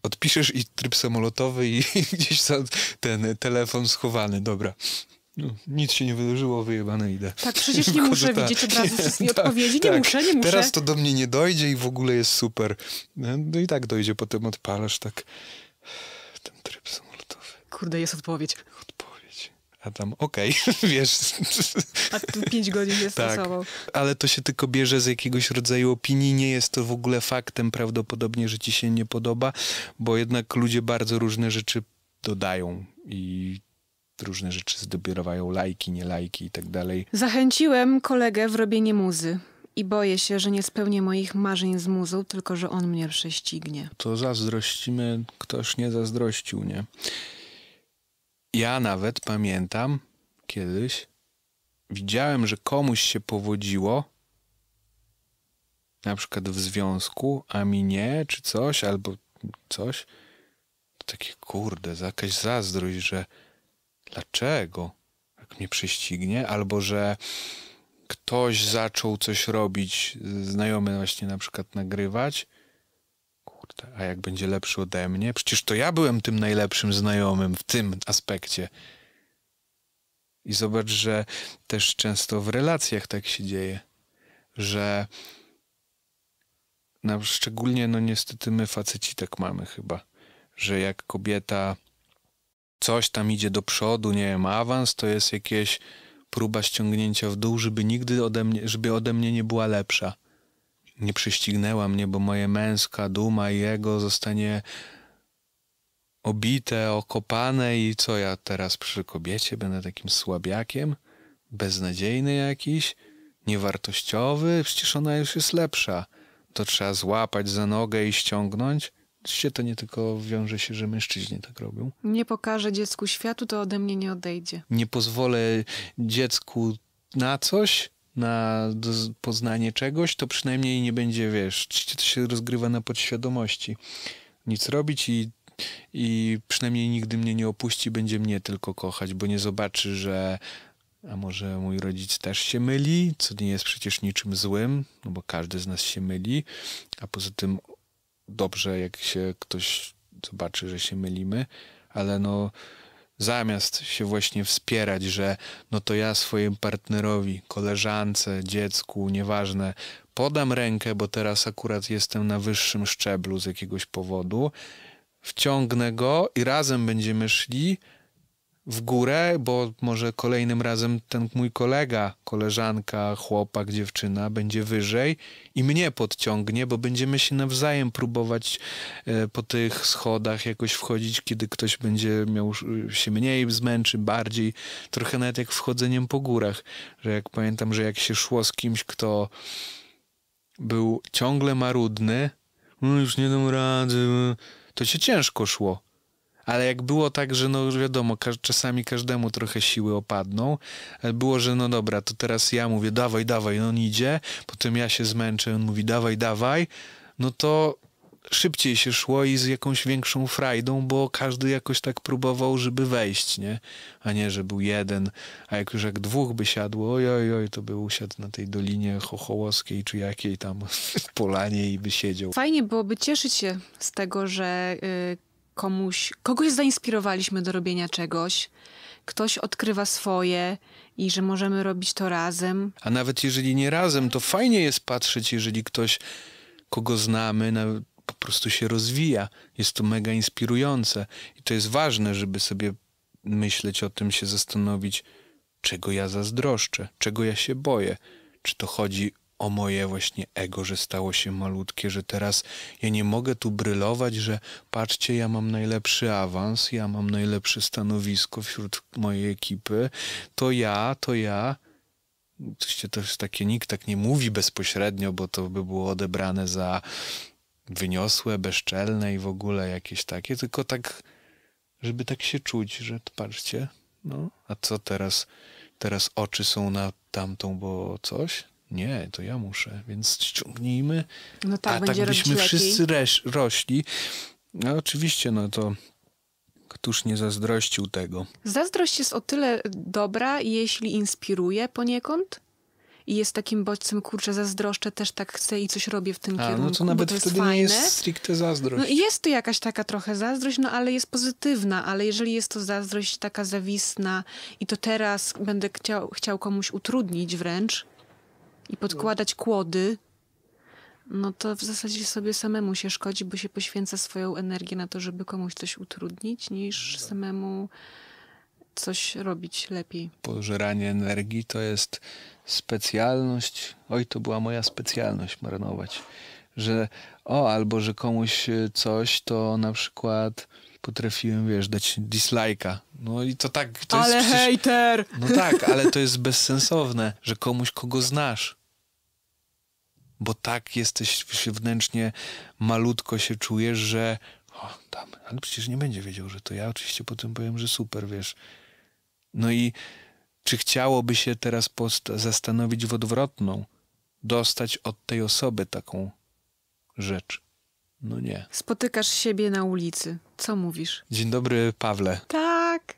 Speaker 1: odpiszesz i tryb samolotowy i (laughs) gdzieś ten telefon schowany, dobra. No, nic się nie wydarzyło, wyjebane idę. Tak, przecież nie muszę ta, widzieć od razu (laughs) wszystkich tak, odpowiedzi, nie tak, muszę, nie muszę. Teraz to do mnie nie dojdzie i w ogóle jest super. No, no i tak dojdzie, potem odpalasz tak
Speaker 2: ten tryb samolotowy. Kurde, jest odpowiedź. Odpowiedź.
Speaker 1: A tam okej, okay, (laughs) wiesz.
Speaker 2: A tu pięć godzin jest tak,
Speaker 1: Ale to się tylko bierze z jakiegoś rodzaju opinii, nie jest to w ogóle faktem prawdopodobnie, że ci się nie podoba, bo jednak ludzie bardzo różne rzeczy dodają i różne rzeczy zdobierają lajki, nie lajki i tak dalej.
Speaker 2: Zachęciłem kolegę w robienie muzy i boję się, że nie spełnię moich marzeń z muzą, tylko że on mnie prześcignie.
Speaker 1: To zazdrościmy, ktoś nie zazdrościł, nie? Ja nawet pamiętam kiedyś, widziałem, że komuś się powodziło, na przykład w związku, a mi nie, czy coś, albo coś. To takie kurde, jakaś zazdrość, że dlaczego? Jak mnie prześcignie? Albo że ktoś zaczął coś robić, znajomy właśnie na przykład nagrywać. Kurde, a jak będzie lepszy ode mnie? Przecież to ja byłem tym najlepszym znajomym w tym aspekcie. I zobacz, że też często w relacjach tak się dzieje, że no, szczególnie, no niestety my faceci tak mamy chyba, że jak kobieta coś tam idzie do przodu, nie wiem, awans, to jest jakieś próba ściągnięcia w dół, żeby nigdy ode mnie, żeby ode mnie nie była lepsza. Nie przyścignęła mnie, bo moje męska duma i jego zostanie obite, okopane i co ja teraz przy kobiecie będę takim słabiakiem, beznadziejny jakiś, niewartościowy, przecież ona już jest lepsza. To trzeba złapać za nogę i ściągnąć się to nie tylko wiąże się, że mężczyźni tak robią.
Speaker 2: Nie pokażę dziecku światu, to ode mnie nie odejdzie.
Speaker 1: Nie pozwolę dziecku na coś, na poznanie czegoś, to przynajmniej nie będzie, wiesz, to się rozgrywa na podświadomości. Nic robić i, i przynajmniej nigdy mnie nie opuści, będzie mnie tylko kochać, bo nie zobaczy, że a może mój rodzic też się myli, co nie jest przecież niczym złym, no bo każdy z nas się myli, a poza tym dobrze, jak się ktoś zobaczy, że się mylimy, ale no zamiast się właśnie wspierać, że no to ja swojemu partnerowi, koleżance, dziecku, nieważne, podam rękę, bo teraz akurat jestem na wyższym szczeblu z jakiegoś powodu, wciągnę go i razem będziemy szli, w górę, bo może kolejnym razem ten mój kolega, koleżanka, chłopak, dziewczyna będzie wyżej i mnie podciągnie, bo będziemy się nawzajem próbować e, po tych schodach jakoś wchodzić, kiedy ktoś będzie miał e, się mniej zmęczy, bardziej, trochę nawet jak wchodzeniem po górach, że jak pamiętam, że jak się szło z kimś, kto był ciągle marudny, no już nie dam rady, to się ciężko szło ale jak było tak, że no wiadomo, czasami każdemu trochę siły opadną, było, że no dobra, to teraz ja mówię dawaj, dawaj, no on idzie, potem ja się zmęczę, on mówi dawaj, dawaj, no to szybciej się szło i z jakąś większą frajdą, bo każdy jakoś tak próbował, żeby wejść, nie? A nie, że był jeden, a jak już jak dwóch by siadło, oj, oj, oj to by usiadł na tej dolinie chochołowskiej czy jakiej tam (laughs) polanie i by siedział. Fajnie
Speaker 2: byłoby cieszyć się z tego, że... Yy komuś, kogoś zainspirowaliśmy do robienia czegoś, ktoś odkrywa swoje i że możemy robić to razem.
Speaker 1: A nawet jeżeli nie razem, to fajnie jest patrzeć, jeżeli ktoś, kogo znamy, na, po prostu się rozwija. Jest to mega inspirujące i to jest ważne, żeby sobie myśleć o tym, się zastanowić, czego ja zazdroszczę, czego ja się boję. Czy to chodzi o moje właśnie ego, że stało się malutkie, że teraz ja nie mogę tu brylować, że patrzcie, ja mam najlepszy awans, ja mam najlepsze stanowisko wśród mojej ekipy, to ja, to ja. Oczywiście to jest takie, nikt tak nie mówi bezpośrednio, bo to by było odebrane za wyniosłe, bezczelne i w ogóle jakieś takie, tylko tak, żeby tak się czuć, że patrzcie, no, a co teraz, teraz oczy są na tamtą, bo coś, nie, to ja muszę, więc ściągnijmy. No tak, A tak byśmy wszyscy reś, rośli. No oczywiście, no to Któż nie zazdrościł tego?
Speaker 2: Zazdrość jest o tyle dobra, jeśli inspiruje poniekąd. I jest takim bodźcem, kurczę, zazdroszczę, też tak chcę i coś robię w tym A, no kierunku. No to nawet to wtedy fajne. nie jest
Speaker 1: stricte no zazdrość. No
Speaker 2: jest to jakaś taka trochę zazdrość, no ale jest pozytywna, ale jeżeli jest to zazdrość taka zawisna i to teraz będę chciał, chciał komuś utrudnić wręcz, i podkładać kłody, no to w zasadzie sobie samemu się szkodzi, bo się poświęca swoją energię na to, żeby komuś coś utrudnić, niż no tak. samemu coś robić lepiej.
Speaker 1: Pożeranie energii to jest specjalność. Oj, to była moja specjalność marnować. Że o, albo że komuś e, coś to na przykład potrafiłem, wiesz, dać dislike'a. No i to tak... To ale jest przecież... hejter!
Speaker 2: No tak, ale to
Speaker 1: jest bezsensowne, że komuś, kogo znasz, bo tak jesteś wewnętrznie wnętrznie, malutko się czujesz, że o, tam, ale przecież nie będzie wiedział, że to ja oczywiście potem powiem, że super, wiesz. No i czy chciałoby się teraz zastanowić w odwrotną, dostać od tej osoby taką rzecz? No nie.
Speaker 2: Spotykasz siebie na ulicy. Co mówisz?
Speaker 1: Dzień dobry, Pawle.
Speaker 2: Tak.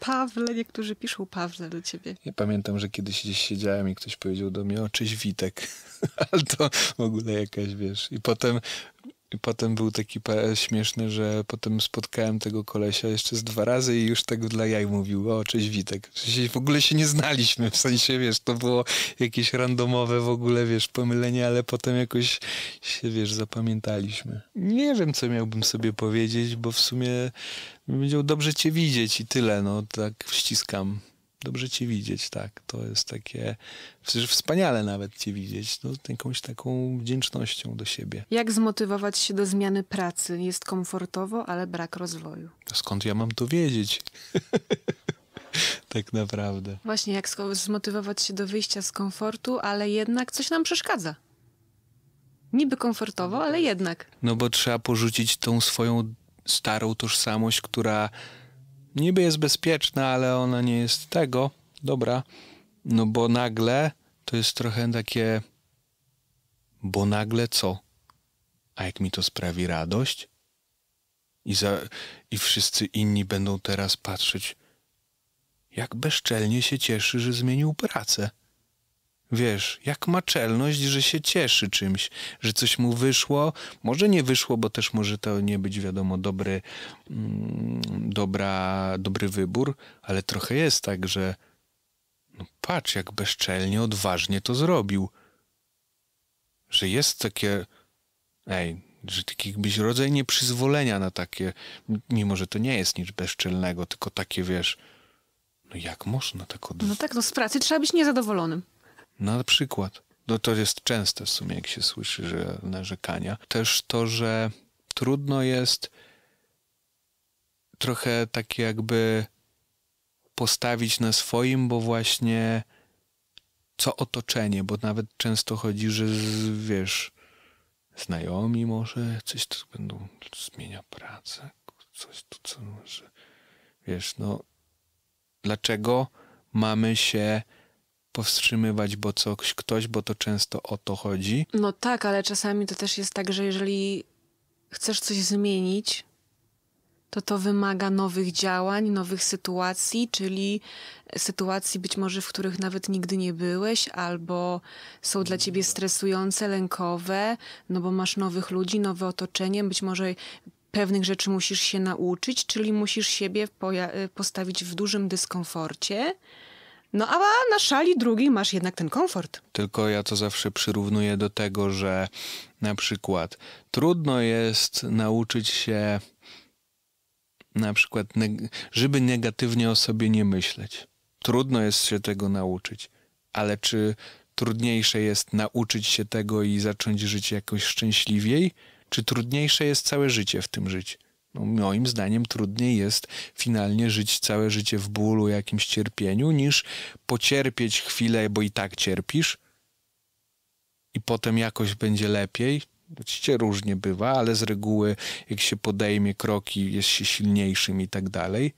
Speaker 2: Pawle, niektórzy piszą Pawle do ciebie.
Speaker 1: Ja pamiętam, że kiedyś gdzieś siedziałem i ktoś powiedział do mnie, o, cześć Witek. (laughs) Ale to w ogóle jakaś, wiesz. I potem i potem był taki PS śmieszny, że potem spotkałem tego kolesia jeszcze z dwa razy i już tak dla jaj mówił, o cześć Witek. W ogóle się nie znaliśmy, w sensie wiesz, to było jakieś randomowe w ogóle, wiesz, pomylenie, ale potem jakoś się, wiesz, zapamiętaliśmy. Nie wiem, co miałbym sobie powiedzieć, bo w sumie bym powiedział, dobrze cię widzieć i tyle, no tak ściskam dobrze cię widzieć, tak. To jest takie wspaniale nawet cię widzieć, no, jakąś taką wdzięcznością do siebie.
Speaker 2: Jak zmotywować się do zmiany pracy? Jest komfortowo, ale brak rozwoju.
Speaker 1: Skąd ja mam to wiedzieć? (laughs) tak naprawdę.
Speaker 2: Właśnie, jak zmotywować się do wyjścia z komfortu, ale jednak coś nam przeszkadza. Niby komfortowo, ale jednak.
Speaker 1: No bo trzeba porzucić tą swoją starą tożsamość, która niby jest bezpieczna, ale ona nie jest tego dobra, no bo nagle to jest trochę takie, bo nagle co? A jak mi to sprawi radość? I, za, I wszyscy inni będą teraz patrzeć, jak bezczelnie się cieszy, że zmienił pracę. Wiesz, jak ma czelność, że się cieszy czymś, że coś mu wyszło. Może nie wyszło, bo też może to nie być, wiadomo, dobry, mm, dobra, dobry wybór, ale trochę jest tak, że no patrz, jak bezczelnie, odważnie to zrobił. Że jest takie, ej, że jakbyś rodzaj nieprzyzwolenia na takie, mimo że to nie jest nic bezczelnego, tylko takie, wiesz, no jak można tak od...
Speaker 2: No tak, no z pracy trzeba być niezadowolonym.
Speaker 1: No, na przykład. No to jest częste w sumie, jak się słyszy, że narzekania. Też to, że trudno jest trochę takie jakby postawić na swoim, bo właśnie co otoczenie, bo nawet często chodzi, że z, wiesz, znajomi może coś tu będą, zmienia pracę, coś tu co może, wiesz, no dlaczego mamy się powstrzymywać, bo coś, ktoś, bo to często o to chodzi.
Speaker 2: No tak, ale czasami to też jest tak, że jeżeli chcesz coś zmienić, to to wymaga nowych działań, nowych sytuacji, czyli sytuacji być może, w których nawet nigdy nie byłeś, albo są dla ciebie stresujące, lękowe, no bo masz nowych ludzi, nowe otoczenie, być może pewnych rzeczy musisz się nauczyć, czyli musisz siebie postawić w dużym dyskomforcie no a na szali drugiej masz jednak ten komfort.
Speaker 1: Tylko ja to zawsze przyrównuję do tego, że na przykład trudno jest nauczyć się na przykład, neg żeby negatywnie o sobie nie myśleć. Trudno jest się tego nauczyć, ale czy trudniejsze jest nauczyć się tego i zacząć żyć jakoś szczęśliwiej, czy trudniejsze jest całe życie w tym żyć? No, moim zdaniem trudniej jest finalnie żyć całe życie w bólu, jakimś cierpieniu, niż pocierpieć chwilę, bo i tak cierpisz i potem jakoś będzie lepiej. Oczywiście różnie bywa, ale z reguły, jak się podejmie kroki, jest się silniejszym i tak dalej.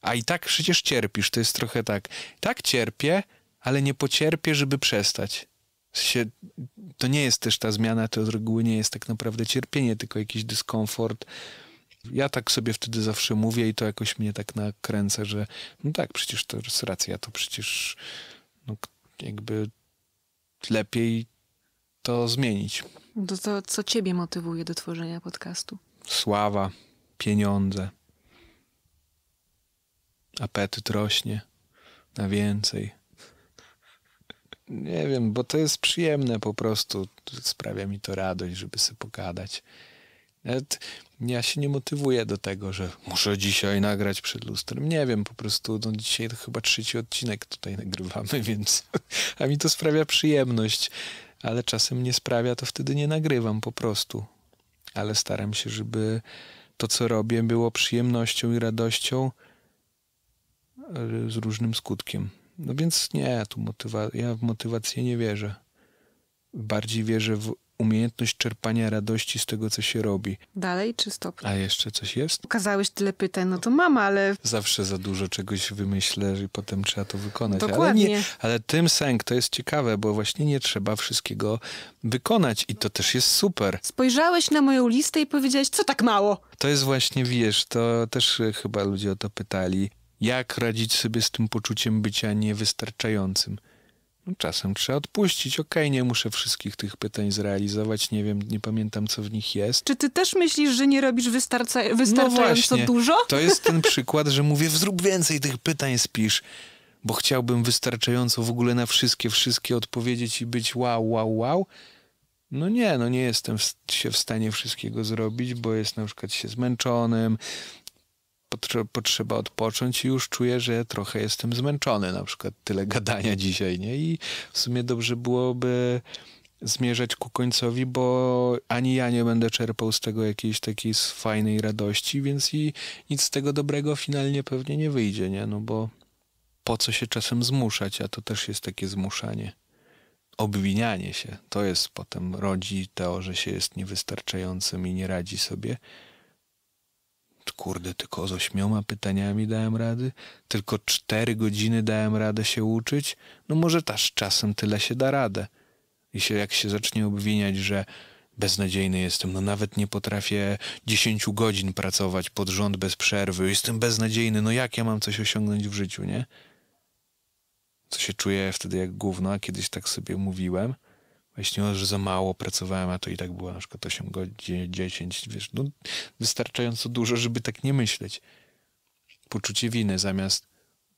Speaker 1: A i tak przecież cierpisz. To jest trochę tak. Tak cierpię, ale nie pocierpię, żeby przestać się, to nie jest też ta zmiana, to z reguły nie jest tak naprawdę cierpienie, tylko jakiś dyskomfort. Ja tak sobie wtedy zawsze mówię i to jakoś mnie tak nakręca, że no tak, przecież to jest racja, to przecież no, jakby lepiej to zmienić.
Speaker 2: No to, to co ciebie motywuje do tworzenia podcastu?
Speaker 1: Sława, pieniądze. Apetyt rośnie na więcej. Nie wiem, bo to jest przyjemne po prostu. Sprawia mi to radość, żeby sobie pogadać. Nawet ja się nie motywuję do tego, że muszę dzisiaj nagrać przed lustrem. Nie wiem, po prostu no dzisiaj to chyba trzeci odcinek tutaj nagrywamy, (laughs) więc a mi to sprawia przyjemność, ale czasem nie sprawia, to wtedy nie nagrywam po prostu. Ale staram się, żeby to, co robię, było przyjemnością i radością e, z różnym skutkiem. No więc nie, tu motywa- ja w motywację nie wierzę. Bardziej wierzę w umiejętność czerpania radości z tego, co się robi.
Speaker 2: Dalej czy stop?
Speaker 1: A jeszcze coś jest?
Speaker 2: Pokazałeś tyle pytań, no to mam, ale...
Speaker 1: Zawsze za dużo czegoś wymyślę i potem trzeba to wykonać. Dokładnie. Ale, nie, ale tym sęk, to jest ciekawe, bo właśnie nie trzeba wszystkiego wykonać i to też jest super.
Speaker 2: Spojrzałeś na moją listę i powiedziałeś, co tak mało?
Speaker 1: To jest właśnie, wiesz, to też chyba ludzie o to pytali. Jak radzić sobie z tym poczuciem bycia niewystarczającym? No, czasem trzeba odpuścić. Okej, okay, nie muszę wszystkich tych pytań zrealizować, nie wiem, nie pamiętam, co w nich jest.
Speaker 2: Czy ty też myślisz, że nie robisz wystarca- no wystarczająco no dużo? To
Speaker 1: jest ten (laughs) przykład, że mówię, zrób więcej tych pytań, spisz, bo chciałbym wystarczająco w ogóle na wszystkie, wszystkie odpowiedzieć i być wow, wow, wow. No nie, no nie jestem w, się w stanie wszystkiego zrobić, bo jestem na przykład się zmęczonym, potrzeba odpocząć i już czuję, że trochę jestem zmęczony, na przykład tyle gadania (laughs) dzisiaj, nie? I w sumie dobrze byłoby zmierzać ku końcowi, bo ani ja nie będę czerpał z tego jakiejś takiej fajnej radości, więc i nic z tego dobrego finalnie pewnie nie wyjdzie, nie? No bo po co się czasem zmuszać, a to też jest takie zmuszanie. Obwinianie się, to jest potem rodzi to, że się jest niewystarczającym i nie radzi sobie. Kurde, tylko z ośmioma pytaniami dałem rady? Tylko cztery godziny dałem radę się uczyć? No może też czasem tyle się da radę. I się, jak się zacznie obwiniać, że beznadziejny jestem, no nawet nie potrafię dziesięciu godzin pracować pod rząd bez przerwy, jestem beznadziejny, no jak ja mam coś osiągnąć w życiu, nie? Co się czuję wtedy jak gówno, a kiedyś tak sobie mówiłem – Właśnie, że za mało pracowałem, a to i tak było na przykład 8 godzin, 10, wiesz, no wystarczająco dużo, żeby tak nie myśleć. Poczucie winy zamiast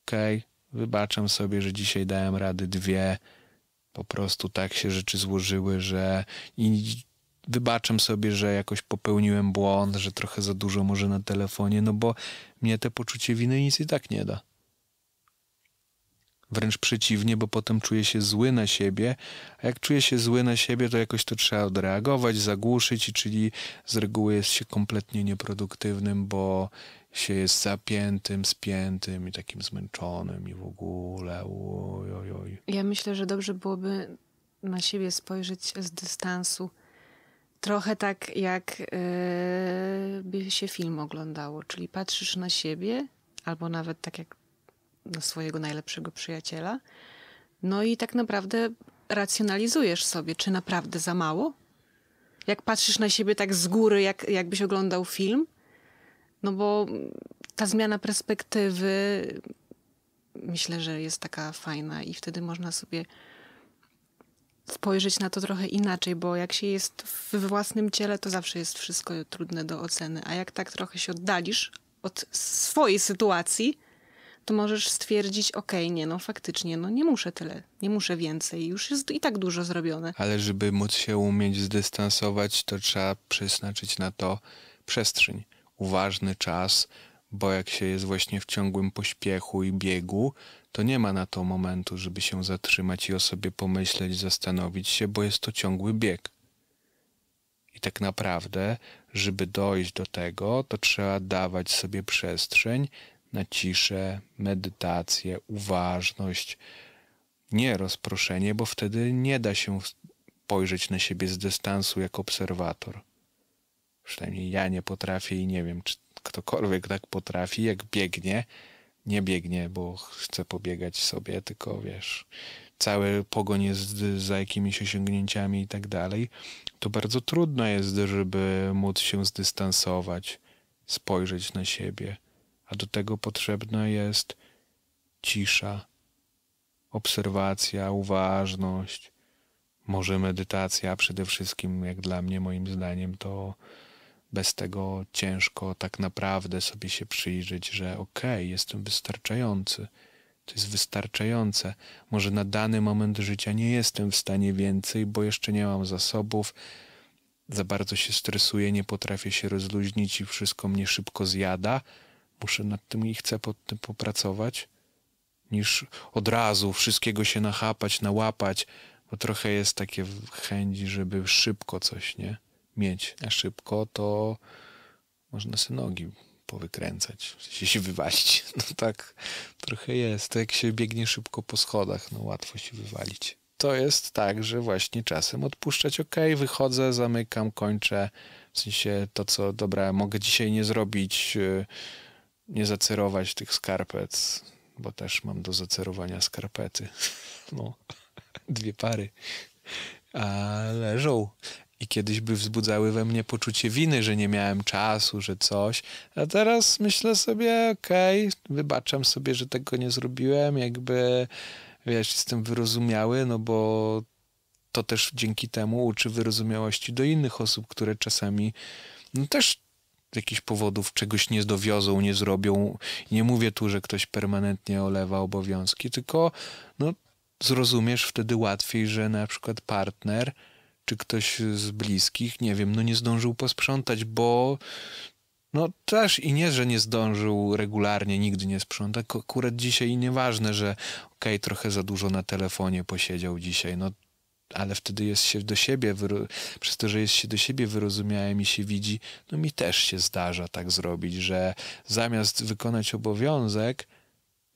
Speaker 1: okej, okay, wybaczam sobie, że dzisiaj dałem rady dwie, po prostu tak się rzeczy złożyły, że i wybaczam sobie, że jakoś popełniłem błąd, że trochę za dużo może na telefonie, no bo mnie te poczucie winy nic i tak nie da. Wręcz przeciwnie, bo potem czuję się zły na siebie, a jak czuję się zły na siebie, to jakoś to trzeba odreagować, zagłuszyć, czyli z reguły jest się kompletnie nieproduktywnym, bo się jest zapiętym, spiętym i takim zmęczonym i w ogóle. Oj, oj, oj.
Speaker 2: Ja myślę, że dobrze byłoby na siebie spojrzeć z dystansu. Trochę tak, jak yy, by się film oglądało, czyli patrzysz na siebie, albo nawet tak jak swojego najlepszego przyjaciela. No i tak naprawdę racjonalizujesz sobie, czy naprawdę za mało? Jak patrzysz na siebie tak z góry, jak, jakbyś oglądał film? No bo ta zmiana perspektywy myślę, że jest taka fajna i wtedy można sobie spojrzeć na to trochę inaczej, bo jak się jest w własnym ciele, to zawsze jest wszystko trudne do oceny, a jak tak trochę się oddalisz od swojej sytuacji, to możesz stwierdzić, ok, nie, no faktycznie, no nie muszę tyle, nie muszę więcej, już jest i tak dużo zrobione. Ale
Speaker 1: żeby móc się umieć zdystansować, to trzeba przeznaczyć na to przestrzeń, uważny czas, bo jak się jest właśnie w ciągłym pośpiechu i biegu, to nie ma na to momentu, żeby się zatrzymać i o sobie pomyśleć, zastanowić się, bo jest to ciągły bieg. I tak naprawdę, żeby dojść do tego, to trzeba dawać sobie przestrzeń, na ciszę, medytację, uważność, nie rozproszenie, bo wtedy nie da się spojrzeć na siebie z dystansu jak obserwator. Przynajmniej ja nie potrafię i nie wiem, czy ktokolwiek tak potrafi, jak biegnie. Nie biegnie, bo chce pobiegać sobie, tylko wiesz, cały pogoń jest za jakimiś osiągnięciami i tak dalej. To bardzo trudno jest, żeby móc się zdystansować, spojrzeć na siebie a do tego potrzebna jest cisza, obserwacja, uważność, może medytacja, przede wszystkim, jak dla mnie, moim zdaniem, to bez tego ciężko tak naprawdę sobie się przyjrzeć, że okej, okay, jestem wystarczający. To jest wystarczające. Może na dany moment życia nie jestem w stanie więcej, bo jeszcze nie mam zasobów, za bardzo się stresuję, nie potrafię się rozluźnić i wszystko mnie szybko zjada muszę nad tym i chcę pod tym popracować, niż od razu wszystkiego się nachapać, nałapać, bo trochę jest takie chęć, żeby szybko coś, nie? Mieć. A szybko to można sobie nogi powykręcać, się, się wywalić. (laughs) No tak trochę jest. To jak się biegnie szybko po schodach, no łatwo się wywalić. To jest tak, że właśnie czasem odpuszczać, ok, wychodzę, zamykam, kończę. W sensie to, co, dobra, mogę dzisiaj nie zrobić y, nie zacerować tych skarpet, bo też mam do zacerowania skarpety. (laughs) No, dwie pary. A leżą. I kiedyś by wzbudzały we mnie poczucie winy, że nie miałem czasu, że coś. A teraz myślę sobie, okej, okay, wybaczam sobie, że tego nie zrobiłem, jakby wiesz, jestem wyrozumiały, no bo to też dzięki temu uczy wyrozumiałości do innych osób, które czasami no też z jakichś powodów czegoś nie dowiozą, nie zrobią. Nie mówię tu, że ktoś permanentnie olewa obowiązki, tylko no, zrozumiesz wtedy łatwiej, że na przykład partner czy ktoś z bliskich, nie wiem, no nie zdążył posprzątać, bo no też i nie, że nie zdążył regularnie, nigdy nie sprząta. Akurat dzisiaj nieważne, że okej, okay, trochę za dużo na telefonie posiedział dzisiaj. No ale wtedy jest się do siebie, przez to, że jest się do siebie wyrozumiałem i się widzi, no mi też się zdarza tak zrobić, że zamiast wykonać obowiązek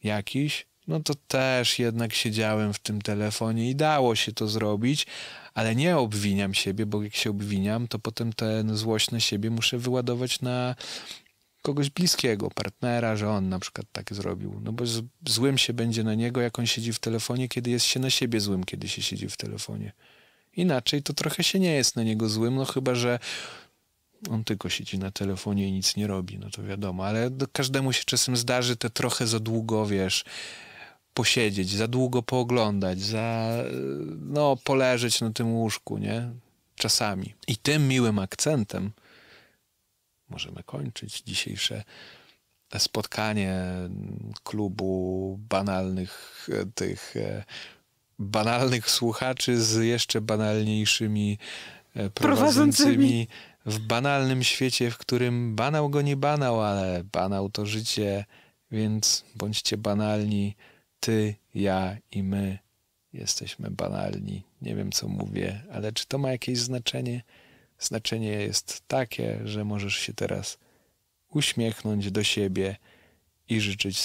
Speaker 1: jakiś, no to też jednak siedziałem w tym telefonie i dało się to zrobić, ale nie obwiniam siebie, bo jak się obwiniam, to potem ten złość na siebie muszę wyładować na, kogoś bliskiego, partnera, że on na przykład tak zrobił. No bo złym się będzie na niego, jak on siedzi w telefonie, kiedy jest się na siebie złym, kiedy się siedzi w telefonie. Inaczej to trochę się nie jest na niego złym, no chyba, że on tylko siedzi na telefonie i nic nie robi, no to wiadomo, ale każdemu się czasem zdarzy te trochę za długo, wiesz, posiedzieć, za długo pooglądać, za, no, poleżeć na tym łóżku, nie? Czasami. I tym miłym akcentem możemy kończyć dzisiejsze spotkanie klubu banalnych e, tych e, banalnych słuchaczy z jeszcze banalniejszymi e, prowadzącymi w banalnym świecie, w którym banał go nie banał, ale banał to życie, więc bądźcie banalni. Ty, ja i my jesteśmy banalni. Nie wiem, co mówię, ale czy to ma jakieś znaczenie? Znaczenie jest takie, że możesz się teraz uśmiechnąć do siebie i życzyć